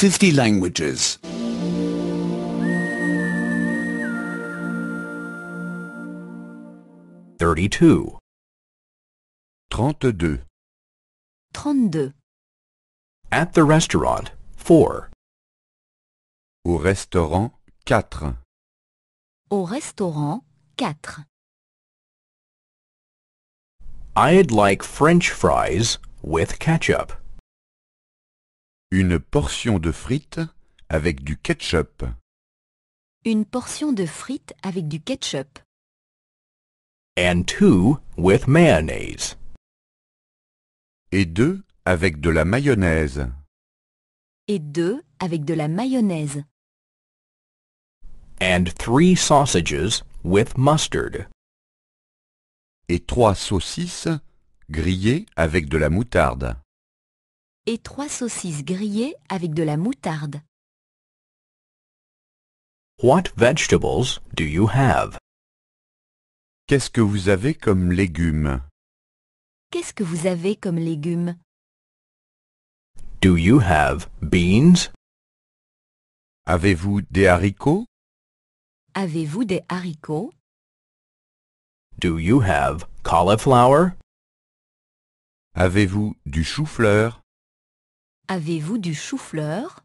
50 languages. Thirty-two. Trente-deux. Trente-deux. At the restaurant, four. Au restaurant, quatre. Au restaurant, quatre. I'd like French fries with ketchup. Une portion de frites avec du ketchup. Une portion de frites avec du ketchup. And two with mayonnaise. Et deux avec de la mayonnaise. Et deux avec de la mayonnaise. And three sausages with mustard. Et trois saucisses grillées avec de la moutarde et trois saucisses grillées avec de la moutarde. What vegetables do you have? Qu'est-ce que vous avez comme légumes? Qu'est-ce que vous avez comme légumes? Do you have beans? Avez-vous des haricots? Avez-vous des haricots? Do you have cauliflower? Avez-vous du chou-fleur? Avez-vous du chou-fleur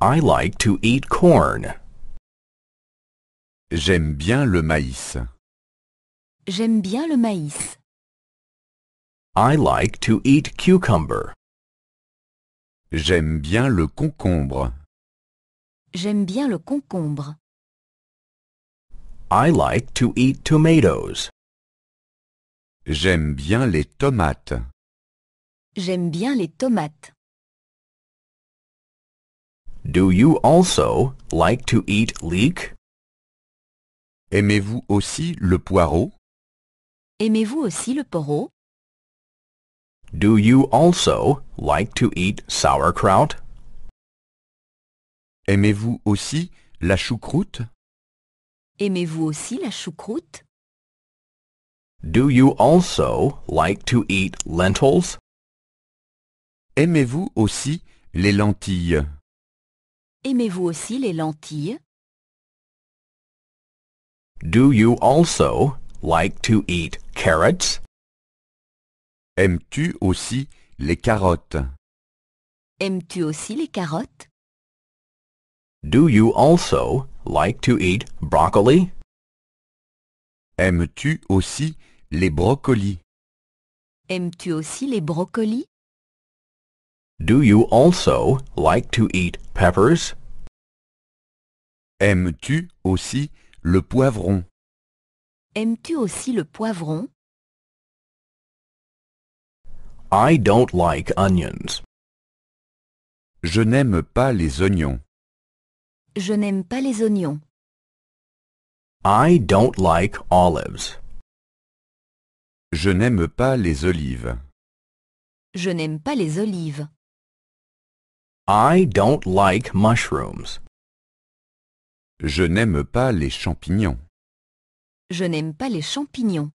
I like to eat corn. J'aime bien le maïs. J'aime bien le maïs. I like to eat cucumber. J'aime bien le concombre. J'aime bien le concombre. I like to eat tomatoes. J'aime bien les tomates. J'aime bien les tomates. Do you also like to eat leek? Aimez-vous aussi le poireau? Aimez-vous aussi le poireau? Do you also like to eat sauerkraut? Aimez-vous aussi la choucroute? Aimez-vous aussi la choucroute? Do you also like to eat lentils? Aimez-vous aussi les lentilles Aimez-vous aussi les lentilles Do you also like to eat carrots Aimes-tu aussi les carottes Aimes-tu aussi les carottes Do you also like to eat broccoli Aimes-tu aussi les brocolis Aimes-tu aussi les brocolis Do you also like to eat peppers? Aimes-tu aussi le poivron? Aimes-tu aussi le poivron? I don't like onions. Je n'aime pas les oignons. Je n'aime pas les oignons. I don't like olives. Je n'aime pas les olives. Je n'aime pas les olives. I don't like mushrooms. Je n'aime pas les champignons. Je n'aime pas les champignons.